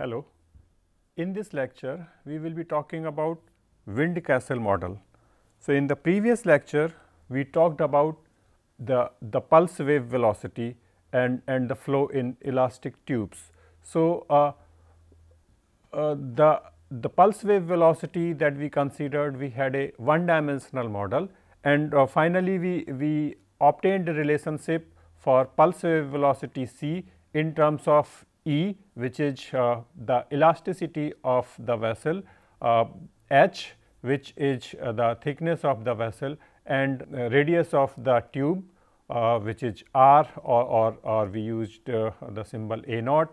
Hello. In this lecture, we will be talking about wind castle model. So, in the previous lecture, we talked about the, the pulse wave velocity and, and the flow in elastic tubes. So, uh, uh, the, the pulse wave velocity that we considered, we had a one dimensional model and uh, finally, we, we obtained a relationship for pulse wave velocity c in terms of E which is uh, the elasticity of the vessel, uh, h which is uh, the thickness of the vessel and radius of the tube which is r or, or, or we used the symbol a naught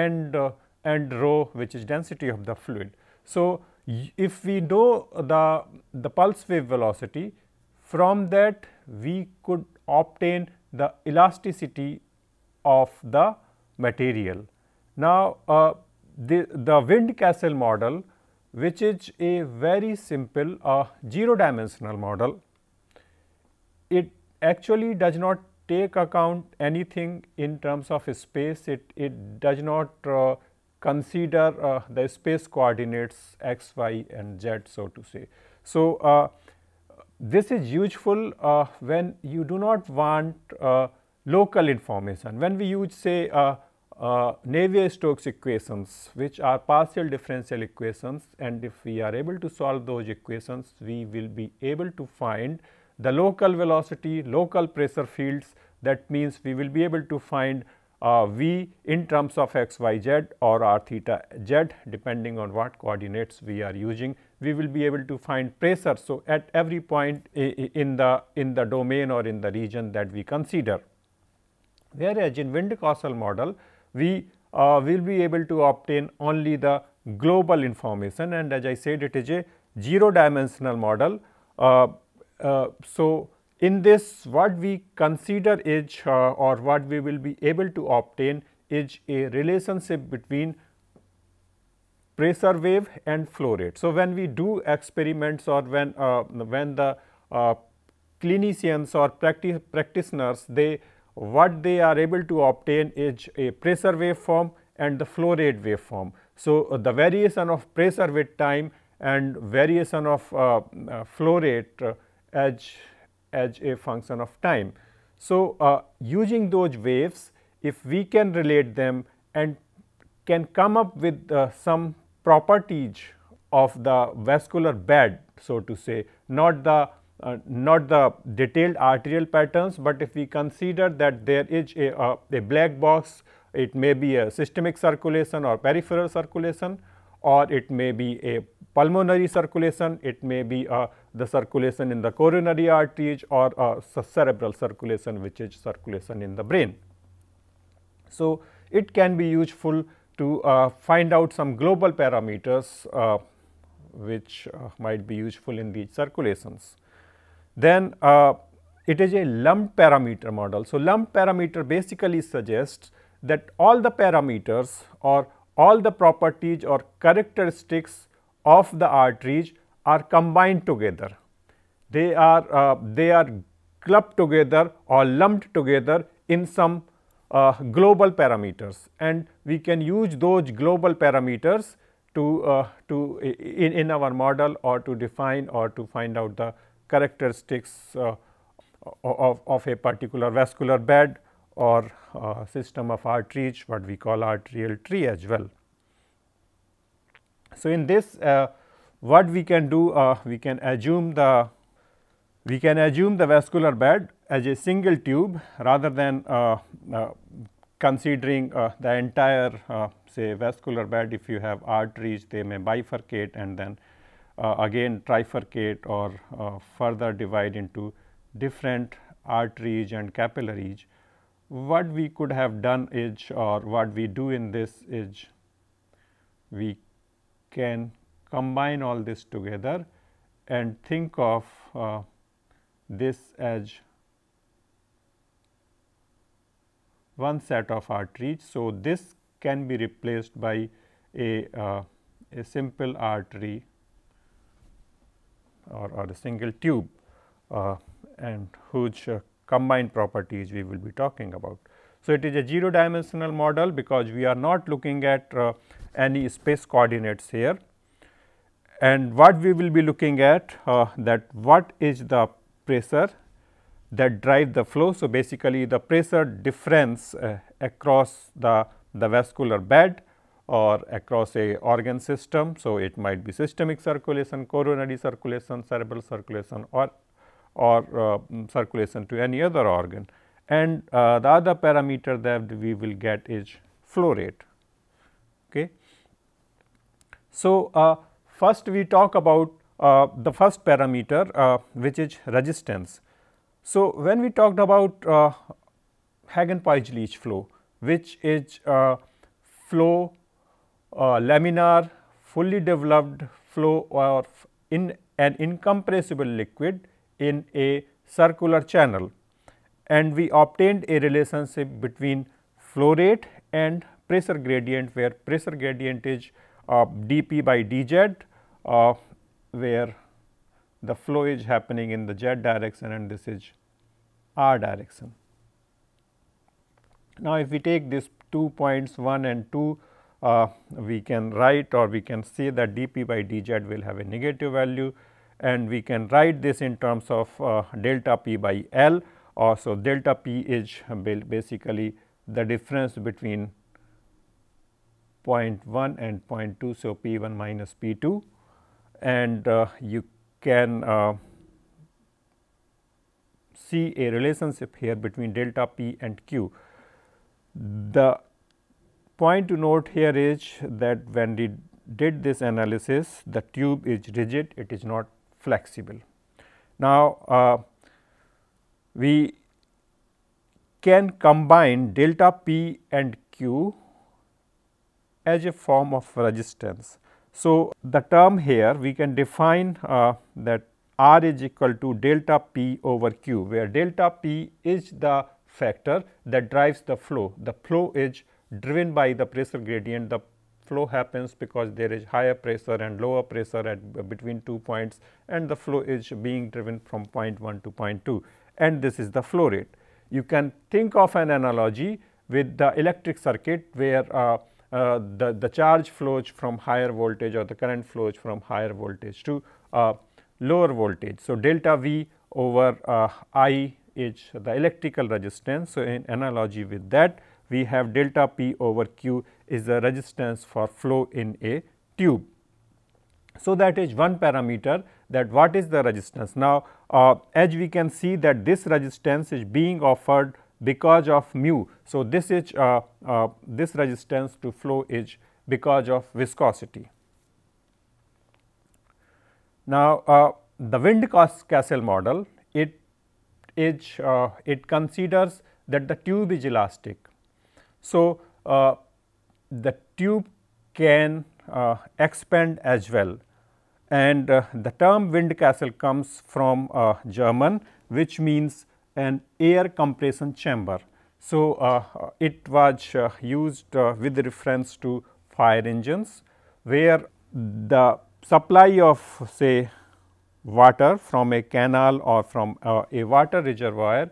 and and rho which is density of the fluid. So, if we know the, the pulse wave velocity from that we could obtain the elasticity of the material now, uh, the, the wind castle model which is a very simple uh, zero dimensional model. It actually does not take account anything in terms of space, it, it does not uh, consider uh, the space coordinates x, y and z so to say. So, uh, this is useful uh, when you do not want uh, local information. When we use say uh, Navier-Stokes equations which are partial differential equations and if we are able to solve those equations we will be able to find the local velocity, local pressure fields that means we will be able to find uh, v in terms of x y z or r theta z depending on what coordinates we are using. We will be able to find pressure. So, at every point in the in the domain or in the region that we consider. Whereas, in wind causal model we uh, will be able to obtain only the global information and as I said it is a 0 dimensional model. Uh, uh, so, in this what we consider is uh, or what we will be able to obtain is a relationship between pressure wave and flow rate. So, when we do experiments or when, uh, when the uh, clinicians or practi practitioners they what they are able to obtain is a pressure waveform and the flow rate waveform. So, uh, the variation of pressure with time and variation of uh, uh, flow rate uh, as, as a function of time. So, uh, using those waves if we can relate them and can come up with some properties of the vascular bed so to say not the uh, not the detailed arterial patterns, but if we consider that there is a, uh, a, black box, it may be a systemic circulation or peripheral circulation or it may be a pulmonary circulation, it may be uh, the circulation in the coronary arteries or cerebral circulation which is circulation in the brain. So, it can be useful to uh, find out some global parameters uh, which uh, might be useful in these circulations. Then uh, it is a lump parameter model. So, lump parameter basically suggests that all the parameters or all the properties or characteristics of the arteries are combined together. They are, uh, they are clubbed together or lumped together in some uh, global parameters and we can use those global parameters to, uh, to in, in our model or to define or to find out the characteristics uh, of, of a particular vascular bed or uh, system of arteries what we call arterial tree as well. So, in this uh, what we can do uh, we can assume the we can assume the vascular bed as a single tube rather than uh, considering the entire say vascular bed if you have arteries they may bifurcate and then uh, again trifurcate or uh, further divide into different arteries and capillaries. What we could have done is or what we do in this is we can combine all this together and think of uh, this as one set of arteries. So, this can be replaced by a, uh, a simple artery or, or a single tube uh, and whose uh, combined properties we will be talking about. So, it is a 0 dimensional model because we are not looking at uh, any space coordinates here and what we will be looking at uh, that what is the pressure that drives the flow. So, basically the pressure difference uh, across the, the vascular bed or across a organ system. So, it might be systemic circulation, coronary circulation, cerebral circulation or, or uh, circulation to any other organ. And uh, the other parameter that we will get is flow rate. Okay. So, uh, first we talk about uh, the first parameter uh, which is resistance. So, when we talked about uh, hagen poiseuille leach flow which is uh, flow laminar fully developed flow or in an incompressible liquid in a circular channel and we obtained a relationship between flow rate and pressure gradient where pressure gradient is uh, dp by dz uh, where the flow is happening in the z direction and this is r direction. Now, if we take these two points 1 and 2 uh, we can write or we can say that dp by dz will have a negative value and we can write this in terms of uh, delta p by L or uh, so delta p is basically the difference between 0.1 and 0.2 so p1 minus p2 and uh, you can uh, see a relationship here between delta p and q. The point to note here is that when we did this analysis, the tube is rigid, it is not flexible. Now, uh, we can combine delta P and Q as a form of resistance. So, the term here we can define uh, that R is equal to delta P over Q, where delta P is the factor that drives the flow. The flow is driven by the pressure gradient the flow happens because there is higher pressure and lower pressure at uh, between two points and the flow is being driven from point 1 to point 2 and this is the flow rate. You can think of an analogy with the electric circuit where uh, uh, the, the charge flows from higher voltage or the current flows from higher voltage to uh, lower voltage. So, delta V over uh, I is the electrical resistance. So, in analogy with that we have delta P over Q is the resistance for flow in a tube. So, that is one parameter that what is the resistance. Now, uh, as we can see that this resistance is being offered because of mu. So, this is uh, uh, this resistance to flow is because of viscosity. Now, uh, the wind castle model it is uh, it considers that the tube is elastic so, uh, the tube can uh, expand as well and uh, the term wind castle comes from uh, German which means an air compression chamber. So, uh, it was uh, used with reference to fire engines where the supply of say water from a canal or from a water reservoir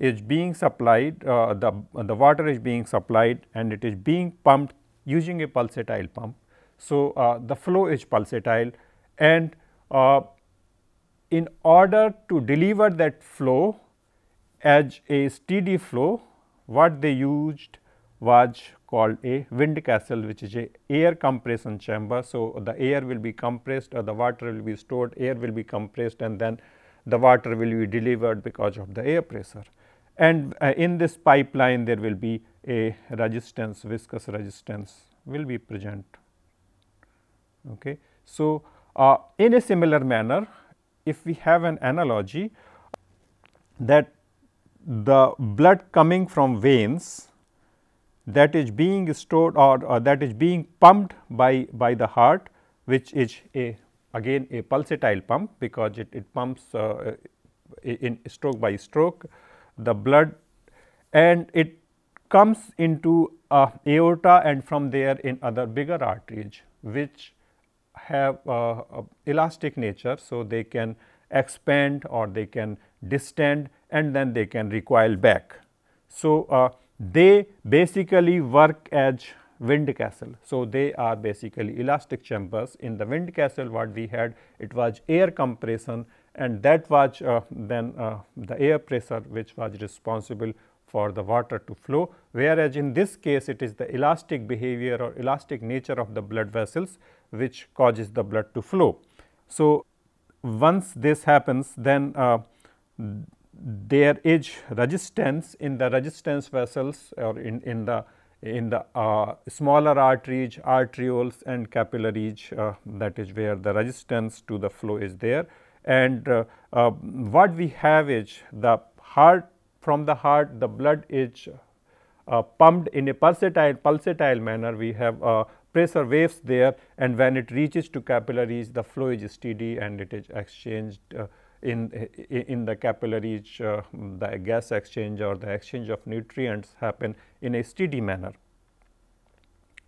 is being supplied, uh, the, the water is being supplied and it is being pumped using a pulsatile pump. So, uh, the flow is pulsatile and uh, in order to deliver that flow as a steady flow, what they used was called a wind castle which is a air compression chamber. So, the air will be compressed or the water will be stored, air will be compressed and then the water will be delivered because of the air pressure and uh, in this pipeline there will be a resistance viscous resistance will be present. Okay. So, uh, in a similar manner if we have an analogy that the blood coming from veins that is being stored or, or that is being pumped by, by the heart which is a again a pulsatile pump because it, it pumps uh, uh in stroke by stroke the blood and it comes into a aorta and from there in other bigger arteries which have a uh, uh, elastic nature. So, they can expand or they can distend and then they can recoil back. So, uh, they basically work as wind castle. So, they are basically elastic chambers. In the wind castle what we had it was air compression and that was uh, then uh, the air pressure which was responsible for the water to flow. Whereas, in this case it is the elastic behavior or elastic nature of the blood vessels which causes the blood to flow. So, once this happens then uh, there is resistance in the resistance vessels or in, in the in the uh, smaller arteries, arterioles and capillaries uh, that is where the resistance to the flow is there and uh, uh, what we have is the heart from the heart the blood is uh, pumped in a pulsatile, pulsatile manner we have pressure waves there and when it reaches to capillaries the flow is steady and it is exchanged uh, in, in the capillaries uh, the gas exchange or the exchange of nutrients happen in a steady manner.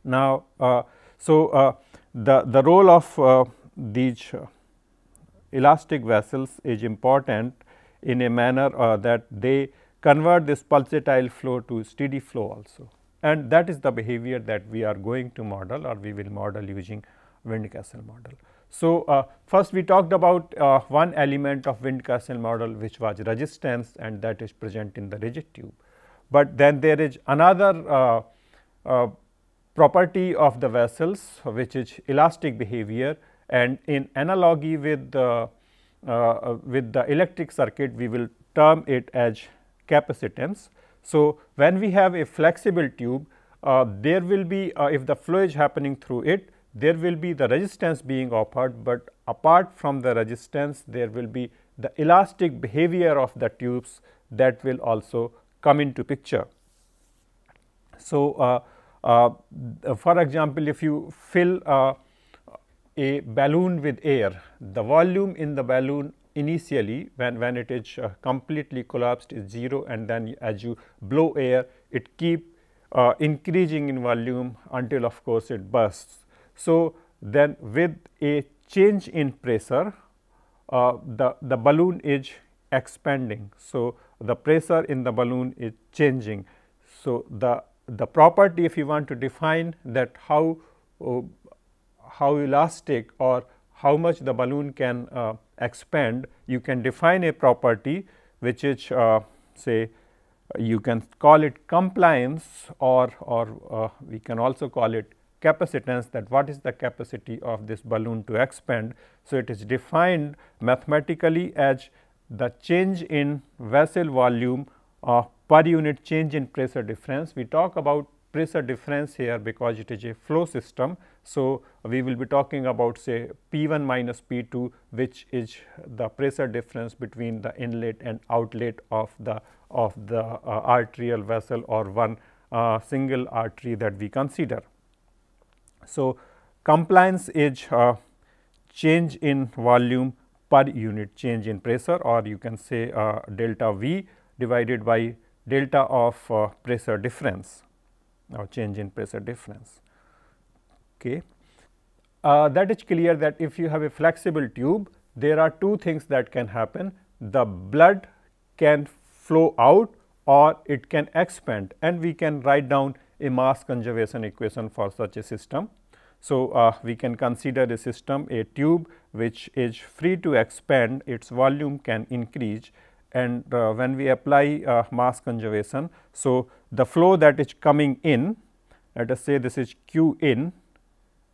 Now, uh, so the, the role of these elastic vessels is important in a manner uh, that they convert this pulsatile flow to steady flow also. And that is the behavior that we are going to model or we will model using windkessel model. So, uh, first we talked about uh, one element of windkessel model which was resistance and that is present in the rigid tube. But then there is another uh, uh, property of the vessels which is elastic behavior and in analogy with the, uh, uh, with the electric circuit, we will term it as capacitance. So, when we have a flexible tube, uh, there will be uh, if the flow is happening through it, there will be the resistance being offered, but apart from the resistance, there will be the elastic behavior of the tubes that will also come into picture. So, uh, uh for example, if you fill uh, a balloon with air. The volume in the balloon initially when, when it is uh, completely collapsed is 0 and then as you blow air it keep uh, increasing in volume until of course it bursts. So, then with a change in pressure uh, the, the balloon is expanding. So, the pressure in the balloon is changing. So, the, the property if you want to define that how uh, how elastic or how much the balloon can uh, expand, you can define a property which is uh, say you can call it compliance or, or uh, we can also call it capacitance that what is the capacity of this balloon to expand. So, it is defined mathematically as the change in vessel volume uh, per unit change in pressure difference. We talk about pressure difference here because it is a flow system. So, we will be talking about say P1 minus P2 which is the pressure difference between the inlet and outlet of the of the uh, arterial vessel or one uh, single artery that we consider. So, compliance is uh, change in volume per unit change in pressure or you can say uh, delta V divided by delta of uh, pressure difference or change in pressure difference. Okay. Uh, that is clear that if you have a flexible tube, there are two things that can happen. The blood can flow out or it can expand and we can write down a mass conservation equation for such a system. So, uh, we can consider a system a tube which is free to expand its volume can increase and uh, when we apply uh, mass conservation. So, the flow that is coming in let us say this is q in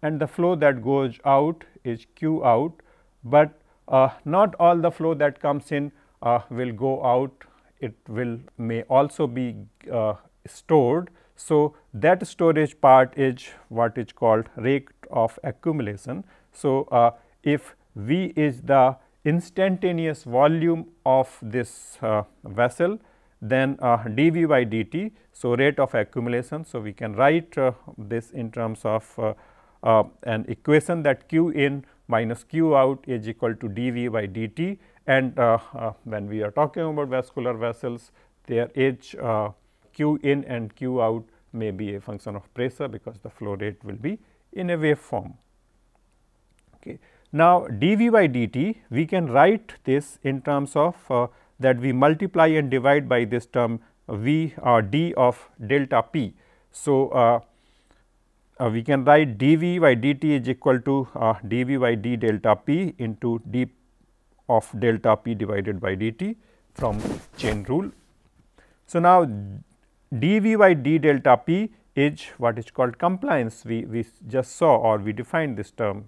and the flow that goes out is Q out, but uh, not all the flow that comes in uh, will go out, it will may also be uh, stored. So, that storage part is what is called rate of accumulation. So, uh, if V is the instantaneous volume of this uh, vessel, then uh, dV by dt. So, rate of accumulation. So, we can write uh, this in terms of uh, an equation that q in minus q out is equal to dv by dt and uh, uh, when we are talking about vascular vessels their h uh, Q q in and q out may be a function of pressure because the flow rate will be in a wave form. Okay. Now, dv by dt we can write this in terms of uh, that we multiply and divide by this term v or uh, d of delta p. So, uh, we can write dv by dt is equal to uh, dv by d delta p into d of delta p divided by dt from chain rule. So, now dv by d delta p is what is called compliance we, we just saw or we defined this term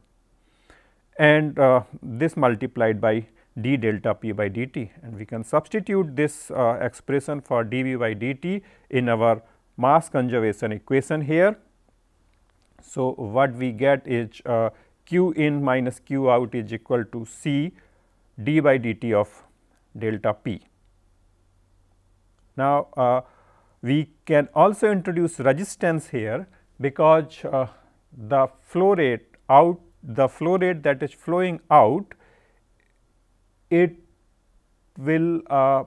and uh, this multiplied by d delta p by dt and we can substitute this uh, expression for dv by dt in our mass conservation equation here so, what we get is uh, q in minus q out is equal to c d by dt of delta p. Now, uh, we can also introduce resistance here because uh, the flow rate out the flow rate that is flowing out it will uh,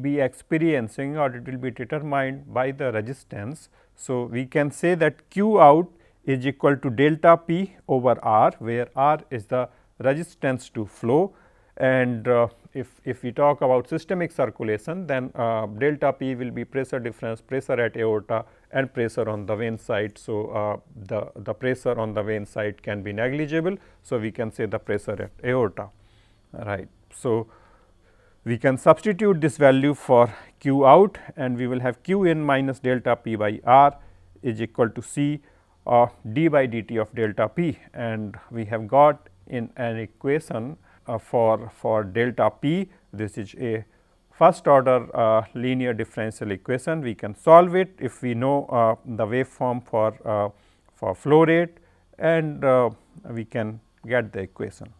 be experiencing or it will be determined by the resistance. So, we can say that q out is equal to delta P over R, where R is the resistance to flow and uh, if, if we talk about systemic circulation then uh, delta P will be pressure difference, pressure at aorta and pressure on the vein side. So, uh, the, the pressure on the vein side can be negligible. So, we can say the pressure at aorta right. So, we can substitute this value for q out and we will have q in minus delta P by R is equal to C of d by dt of delta p and we have got in an equation uh, for, for delta p this is a first order uh, linear differential equation. We can solve it if we know uh, the waveform for, uh, for flow rate and uh, we can get the equation.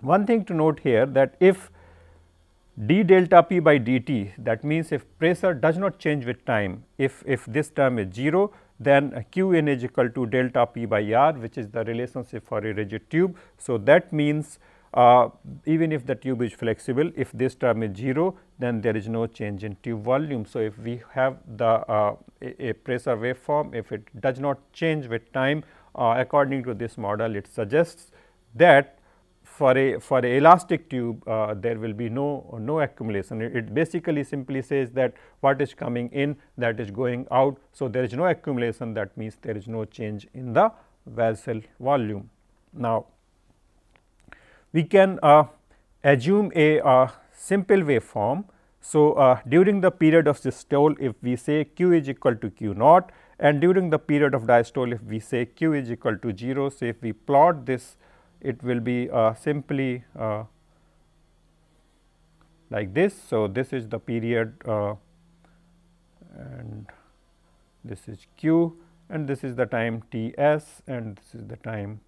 One thing to note here that if d delta p by dt that means if pressure does not change with time if if this term is 0 then qn is equal to delta p by r which is the relationship for a rigid tube. So, that means uh, even if the tube is flexible if this term is 0 then there is no change in tube volume. So, if we have the uh, a, a, pressure waveform if it does not change with time uh, according to this model it suggests that for a for a elastic tube uh, there will be no no accumulation it, it, basically simply says that what is coming in that is going out so there is no accumulation that means there is no change in the vessel volume now we can uh, assume a uh, simple waveform so uh, during the period of systole if we say q is equal to q naught and during the period of diastole if we say q is equal to 0 so if we plot this it will be uh, simply uh, like this. So, this is the period uh, and this is q and this is the time T s and this is the time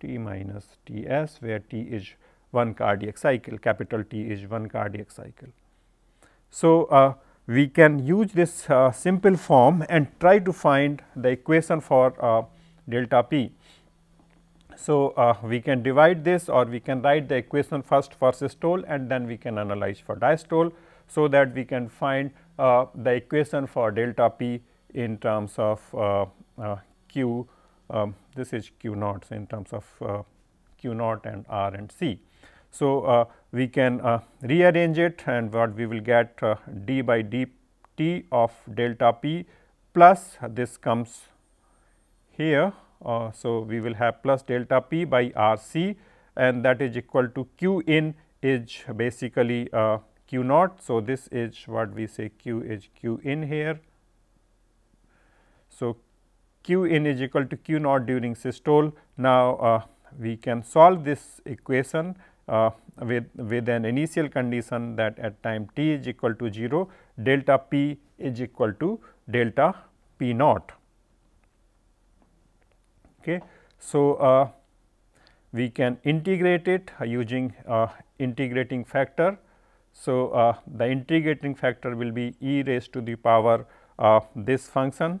T minus T s where T is 1 cardiac cycle capital T is 1 cardiac cycle. So, uh, we can use this uh, simple form and try to find the equation for uh, delta p. So, uh, we can divide this or we can write the equation first for systole and then we can analyze for diastole. So, that we can find uh, the equation for delta p in terms of uh, uh q, um, this is q naught so in terms of uh, q naught and r and c. So, uh, we can rearrange it and what we will get d by dt of delta p plus this comes here uh, so, we will have plus delta p by r c and that is equal to q in is basically uh, q naught. So, this is what we say q is q in here. So, q in is equal to q naught during systole. Now, uh, we can solve this equation uh, with, with an initial condition that at time t is equal to 0 delta p is equal to delta p naught. Okay. So, uh, we can integrate it using uh, integrating factor. So, uh, the integrating factor will be e raised to the power of this function.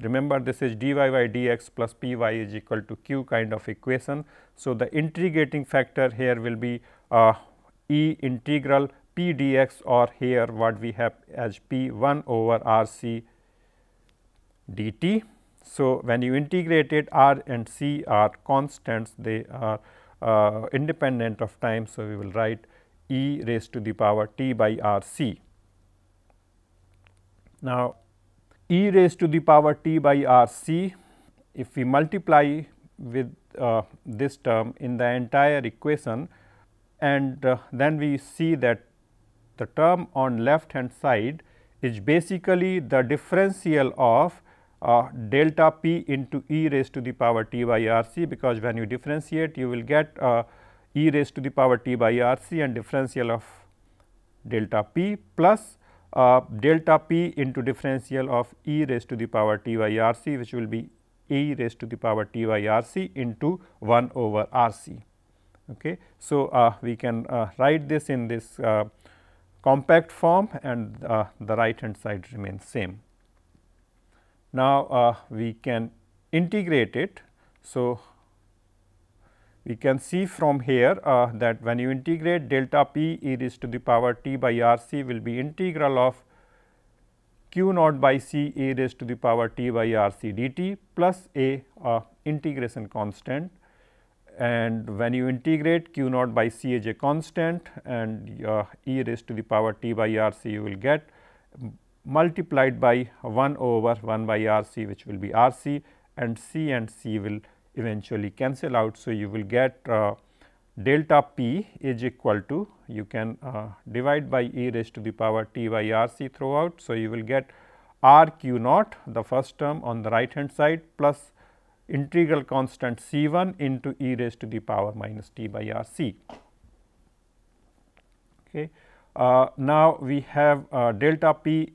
Remember this is dy by dx plus p y is equal to q kind of equation. So, the integrating factor here will be uh, e integral p dx or here what we have as p 1 over r c dt. So, when you integrate it R and C are constants they are uh, independent of time. So, we will write e raised to the power t by R C. Now, e raised to the power t by R C if we multiply with uh, this term in the entire equation and uh, then we see that the term on left hand side is basically the differential of uh, delta p into e raised to the power t by r c because when you differentiate you will get uh, e raised to the power t by r c and differential of delta p plus uh, delta p into differential of e raised to the power t by r c which will be e raised to the power t by r c into 1 over r c. Okay. So, uh, we can uh, write this in this uh, compact form and the right hand side remains same. Now, uh, we can integrate it. So, we can see from here uh, that when you integrate delta p e raised to the power t by r c will be integral of q naught by c e raised to the power t by r c d t plus a uh, integration constant and when you integrate q naught by c as a constant and uh, e raised to the power t by r c you will get multiplied by 1 over 1 by RC which will be RC and C and C will eventually cancel out. So, you will get uh, delta P is equal to you can uh, divide by e raised to the power t by RC throughout. So, you will get R Q naught the first term on the right hand side plus integral constant C 1 into e raised to the power minus t by RC. Okay. Uh, now, we have uh, delta P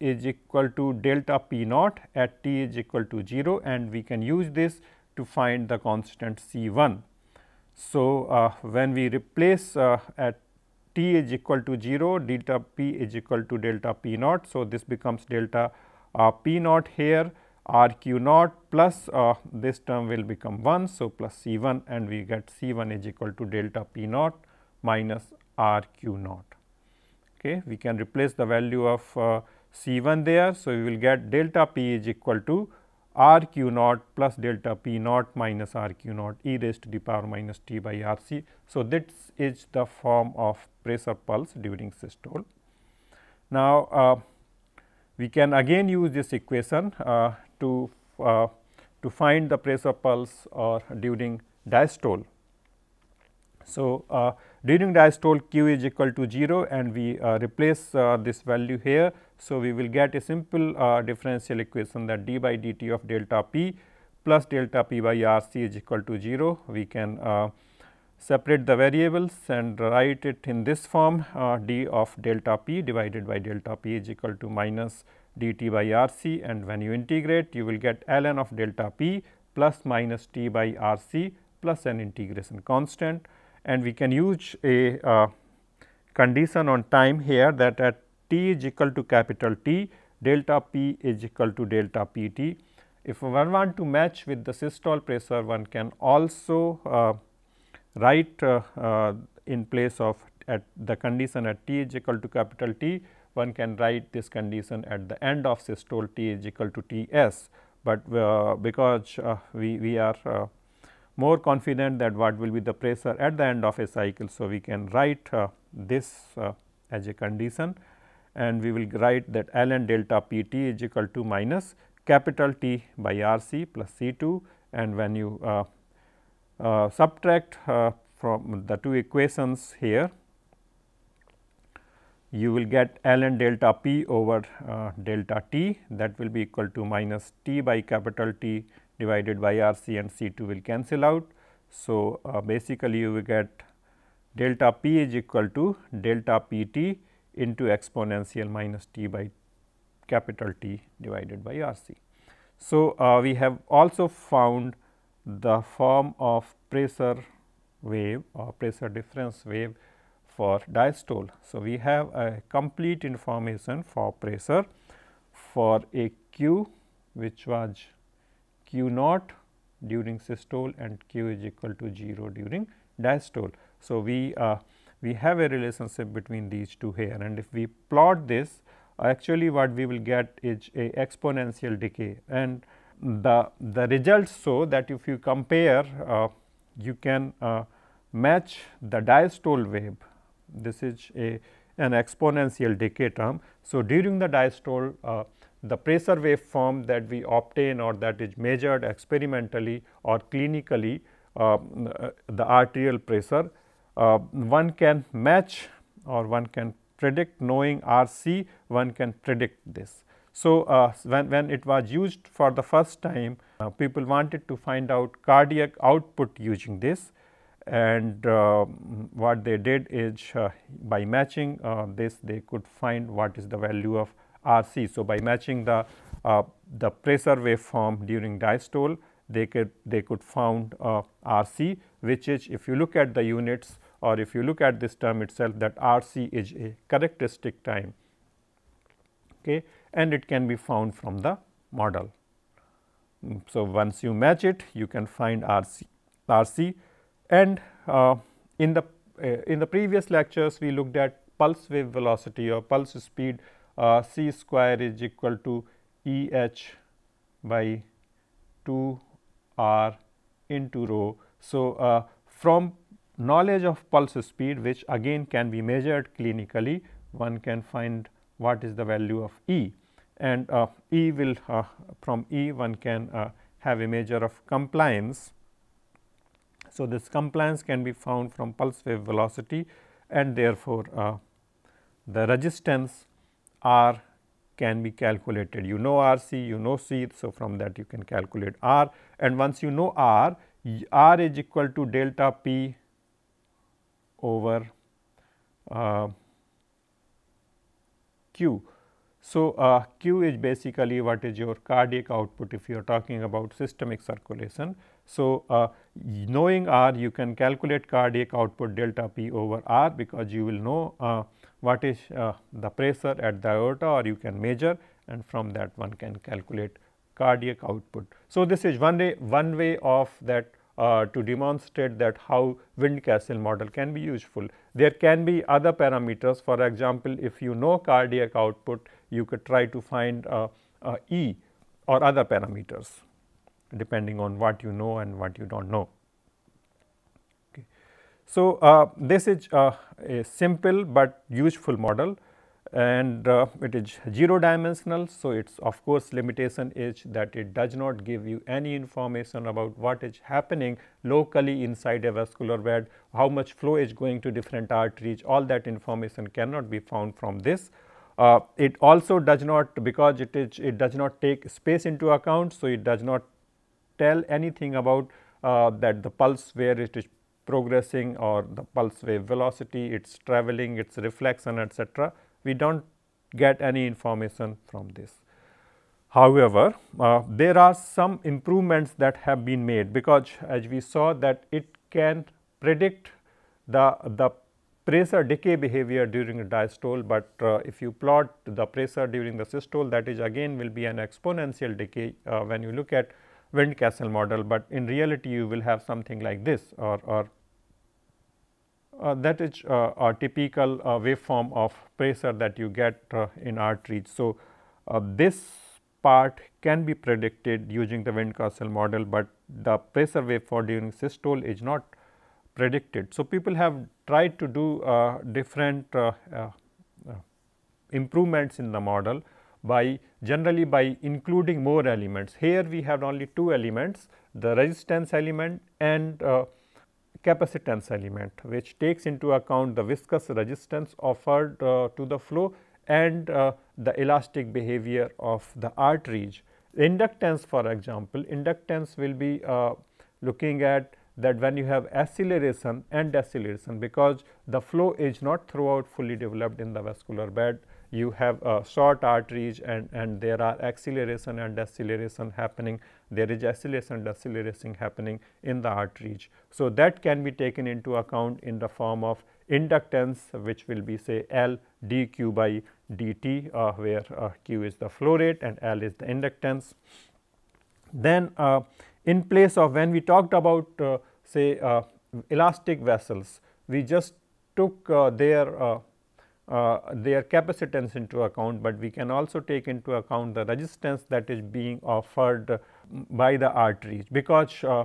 is equal to delta p naught at t is equal to 0 and we can use this to find the constant C 1. So, uh, when we replace uh, at t is equal to 0 delta p is equal to delta p naught. So, this becomes delta uh, p naught here r q naught plus uh, this term will become 1. So, plus C 1 and we get C 1 is equal to delta p naught minus r q naught. Okay. We can replace the value of uh, C1 there. So, we will get delta p is equal to r q naught plus delta p naught minus r q naught e raised to the power minus t by r c. So, this is the form of pressure pulse during systole. Now, uh, we can again use this equation uh, to, uh, to find the pressure pulse or during diastole so, uh, during diastole Q is equal to 0 and we uh, replace uh, this value here. So, we will get a simple uh, differential equation that d by dt of delta p plus delta p by r c is equal to 0. We can uh, separate the variables and write it in this form uh, d of delta p divided by delta p is equal to minus dt by r c and when you integrate you will get ln of delta p plus minus t by r c plus an integration constant and we can use a uh, condition on time here that at t is equal to capital T delta P is equal to delta P T. If one want to match with the systole pressure one can also uh, write uh, uh, in place of at the condition at t is equal to capital T one can write this condition at the end of systole t is equal to T s, but uh, because uh, we, we are uh, more confident that what will be the pressure at the end of a cycle. So, we can write uh, this uh, as a condition and we will write that ln delta p t is equal to minus capital T by R c plus C 2 and when you uh, uh subtract uh, from the two equations here, you will get ln delta p over uh, delta t that will be equal to minus t by capital T divided by R c and C 2 will cancel out. So, uh, basically you will get delta p is equal to delta p t into exponential minus t by capital T divided by R c. So, uh, we have also found the form of pressure wave or pressure difference wave for diastole. So, we have a complete information for pressure for a Q which was Q naught during systole and Q is equal to 0 during diastole. So, we uh, we have a relationship between these two here and if we plot this actually what we will get is a exponential decay and the the results show that if you compare uh, you can uh, match the diastole wave this is a an exponential decay term. So, during the diastole uh, the pressure waveform that we obtain or that is measured experimentally or clinically uh, uh the arterial pressure, uh, one can match or one can predict knowing RC, one can predict this. So, uh, when, when it was used for the first time, uh, people wanted to find out cardiac output using this and uh, what they did is by matching this they could find what is the value of RC. So, by matching the, uh, the pressure waveform during diastole, they could, they could found uh, RC, which is if you look at the units or if you look at this term itself that RC is a characteristic time okay, and it can be found from the model. Mm, so, once you match it, you can find RC, RC and uh, in the uh, in the previous lectures we looked at pulse wave velocity or pulse speed uh, c square is equal to E h by 2 r into rho. So, uh, from knowledge of pulse speed which again can be measured clinically one can find what is the value of E and uh, E will uh, from E one can uh, have a measure of compliance. So, this compliance can be found from pulse wave velocity and therefore, uh, the resistance R can be calculated. You know RC, you know C. So, from that you can calculate R and once you know R, R is equal to delta P over uh, Q. So, uh, Q is basically what is your cardiac output if you are talking about systemic circulation. So, uh, knowing R you can calculate cardiac output delta P over R because you will know uh, what is uh, the pressure at the aorta or you can measure and from that one can calculate cardiac output. So, this is one way, one way of that uh, to demonstrate that how castle model can be useful. There can be other parameters for example, if you know cardiac output you could try to find uh, uh E or other parameters depending on what you know and what you do not know. So, uh, this is uh, a simple but useful model and uh, it is 0 dimensional. So, its of course limitation is that it does not give you any information about what is happening locally inside a vascular bed, how much flow is going to different arteries, all that information cannot be found from this. Uh, it also does not because it is it does not take space into account. So, it does not tell anything about uh, that the pulse where it is progressing or the pulse wave velocity, its traveling, its reflection etc. We do not get any information from this. However, uh, there are some improvements that have been made because as we saw that it can predict the, the pressure decay behavior during the diastole, but uh, if you plot the pressure during the systole that is again will be an exponential decay uh, when you look at Windcastle model, but in reality you will have something like this or, or uh, that is uh, a typical uh, waveform of pressure that you get uh, in arteries. So, uh, this part can be predicted using the Wind-Castle model, but the pressure waveform during systole is not predicted. So, people have tried to do uh, different improvements in the model by generally by including more elements. Here we have only two elements, the resistance element and capacitance element which takes into account the viscous resistance offered uh, to the flow and uh, the elastic behavior of the arteries. Inductance for example, inductance will be uh, looking at that when you have acceleration and deceleration because the flow is not throughout fully developed in the vascular bed you have uh, short arteries and, and there are acceleration and deceleration happening, there is acceleration deceleration happening in the arteries. So, that can be taken into account in the form of inductance which will be say L dq by dt uh, where uh, q is the flow rate and L is the inductance. Then uh, in place of when we talked about uh, say uh, elastic vessels, we just took their uh, their capacitance into account, but we can also take into account the resistance that is being offered by the arteries because uh,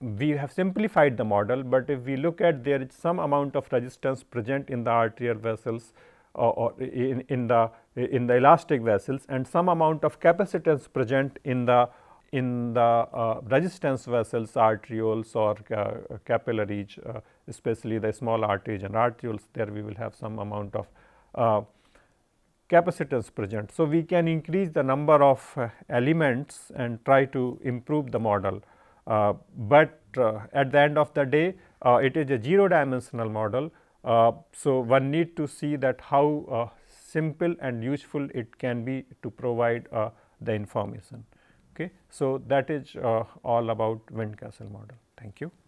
we have simplified the model, but if we look at there is some amount of resistance present in the arterial vessels uh, or in, in the in the elastic vessels and some amount of capacitance present in the in the uh, resistance vessels arterioles or uh, capillaries uh, especially the small arteries and arterioles there we will have some amount of uh, capacitance present. So, we can increase the number of uh, elements and try to improve the model, uh, but uh, at the end of the day uh, it is a 0 dimensional model. Uh, so, one need to see that how simple and useful it can be to provide the information. Okay. So, that is all about castle model. Thank you.